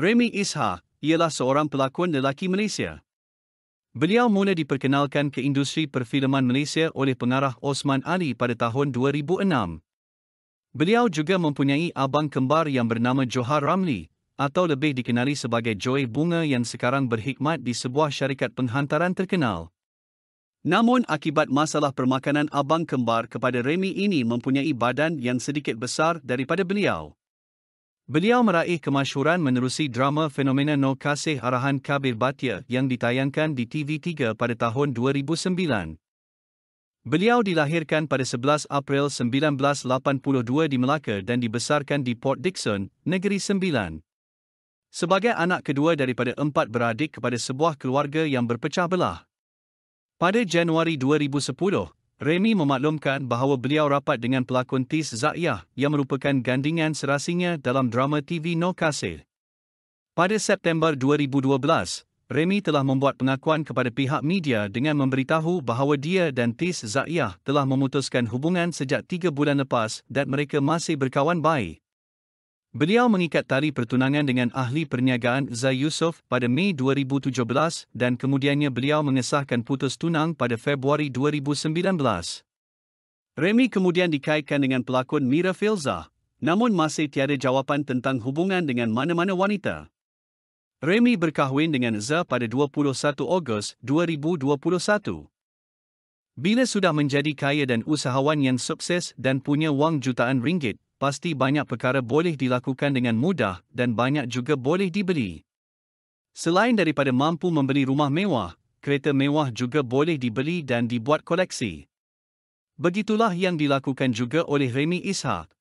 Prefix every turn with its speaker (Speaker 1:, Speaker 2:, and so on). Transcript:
Speaker 1: Remy Isha ialah seorang pelakon lelaki Malaysia. Beliau mula diperkenalkan ke industri perfileman Malaysia oleh pengarah Osman Ali pada tahun 2006. Beliau juga mempunyai abang kembar yang bernama Johar Ramli atau lebih dikenali sebagai Joy Bunga yang sekarang berkhidmat di sebuah syarikat penghantaran terkenal. Namun akibat masalah permakanan abang kembar kepada Remy ini mempunyai badan yang sedikit besar daripada beliau. Beliau meraih kemasyuran menerusi drama Fenomena No Kasih Arahan Kabir Batya yang ditayangkan di TV3 pada tahun 2009. Beliau dilahirkan pada 11 April 1982 di Melaka dan dibesarkan di Port Dickson, Negeri Sembilan. Sebagai anak kedua daripada empat beradik kepada sebuah keluarga yang berpecah belah. Pada Januari 2010, Remy memaklumkan bahawa beliau rapat dengan pelakon Tiz Zayah yang merupakan gandingan serasinya dalam drama TV No Kasir. Pada September 2012, Remy telah membuat pengakuan kepada pihak media dengan memberitahu bahawa dia dan Tiz Zayah telah memutuskan hubungan sejak tiga bulan lepas dan mereka masih berkawan baik. Beliau mengikat tali pertunangan dengan ahli perniagaan Zai Yusof pada Mei 2017 dan kemudiannya beliau mengesahkan putus tunang pada Februari 2019. Remy kemudian dikaitkan dengan pelakon Mira Filzah, namun masih tiada jawapan tentang hubungan dengan mana-mana wanita. Remy berkahwin dengan Za pada 21 Ogos 2021. Bila sudah menjadi kaya dan usahawan yang sukses dan punya wang jutaan ringgit, pasti banyak perkara boleh dilakukan dengan mudah dan banyak juga boleh dibeli. Selain daripada mampu membeli rumah mewah, kereta mewah juga boleh dibeli dan dibuat koleksi. Begitulah yang dilakukan juga oleh Remy Ishak.